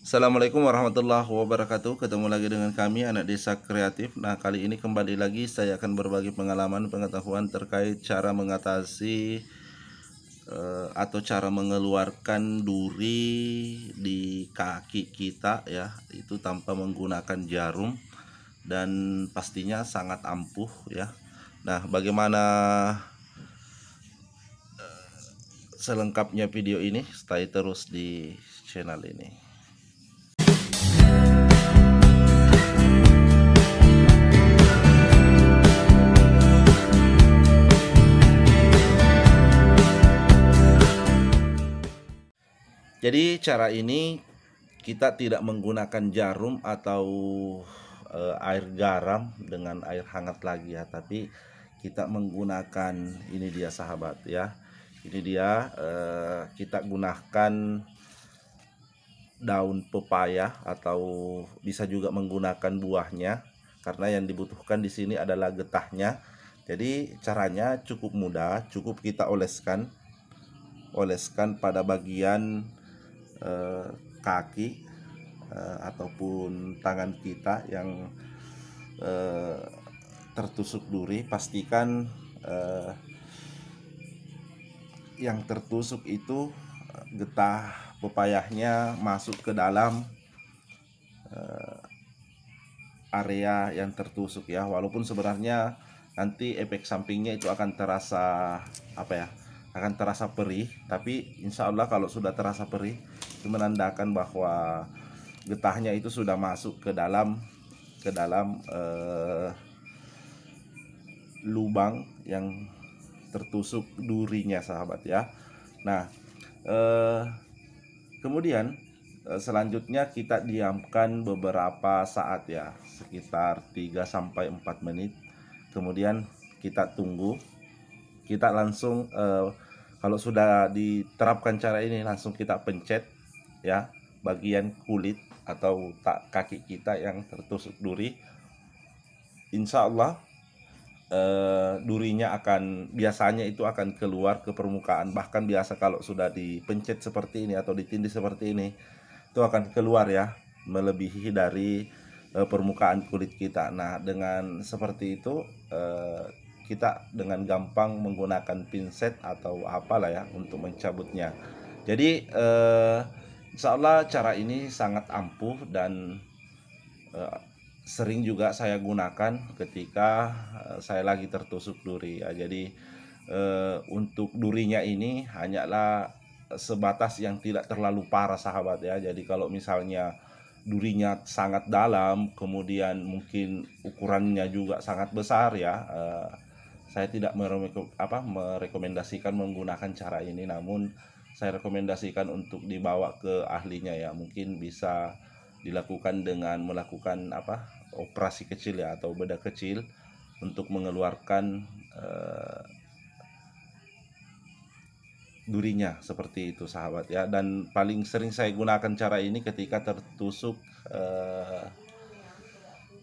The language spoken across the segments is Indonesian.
Assalamualaikum warahmatullahi wabarakatuh Ketemu lagi dengan kami anak desa kreatif Nah kali ini kembali lagi saya akan berbagi pengalaman pengetahuan terkait cara mengatasi eh, Atau cara mengeluarkan duri di kaki kita ya Itu tanpa menggunakan jarum Dan pastinya sangat ampuh ya Nah bagaimana eh, selengkapnya video ini stay terus di channel ini Jadi cara ini kita tidak menggunakan jarum atau e, air garam dengan air hangat lagi ya, tapi kita menggunakan ini dia sahabat ya. Ini dia e, kita gunakan daun pepaya atau bisa juga menggunakan buahnya karena yang dibutuhkan di sini adalah getahnya. Jadi caranya cukup mudah, cukup kita oleskan oleskan pada bagian eh, kaki eh, ataupun tangan kita yang eh, tertusuk duri pastikan eh, yang tertusuk itu eh, getah pepayahnya masuk ke dalam eh, area yang tertusuk ya walaupun sebenarnya nanti efek sampingnya itu akan terasa apa ya akan terasa perih tapi insya Allah kalau sudah terasa perih menandakan bahwa getahnya itu sudah masuk ke dalam ke dalam eh, lubang yang tertusuk durinya sahabat ya. Nah, eh, kemudian eh, selanjutnya kita diamkan beberapa saat ya, sekitar 3 sampai 4 menit. Kemudian kita tunggu. Kita langsung eh, kalau sudah diterapkan cara ini langsung kita pencet ya bagian kulit atau tak kaki kita yang tertusuk duri insya Allah eh, durinya akan biasanya itu akan keluar ke permukaan bahkan biasa kalau sudah dipencet seperti ini atau ditindih seperti ini itu akan keluar ya melebihi dari eh, permukaan kulit kita nah dengan seperti itu eh, kita dengan gampang menggunakan pinset atau apalah ya untuk mencabutnya jadi eh, Insya Allah cara ini sangat ampuh dan uh, sering juga saya gunakan ketika uh, saya lagi tertusuk duri ya. Jadi uh, untuk durinya ini hanyalah sebatas yang tidak terlalu parah sahabat ya. Jadi kalau misalnya durinya sangat dalam, kemudian mungkin ukurannya juga sangat besar ya. Uh, saya tidak merekomendasikan menggunakan cara ini, namun saya rekomendasikan untuk dibawa ke ahlinya ya mungkin bisa dilakukan dengan melakukan apa operasi kecil ya atau bedah kecil untuk mengeluarkan uh, durinya seperti itu sahabat ya dan paling sering saya gunakan cara ini ketika tertusuk uh,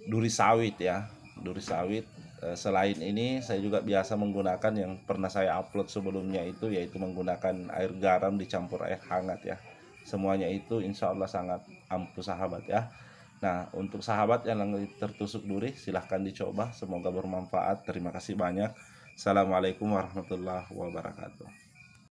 duri sawit ya duri sawit Eh, selain ini saya juga biasa menggunakan yang pernah saya upload sebelumnya itu yaitu menggunakan air garam dicampur air hangat ya semuanya itu insya Allah sangat ampuh sahabat ya nah untuk sahabat yang lagi tertusuk duri silahkan dicoba semoga bermanfaat terima kasih banyak Assalamualaikum warahmatullahi wabarakatuh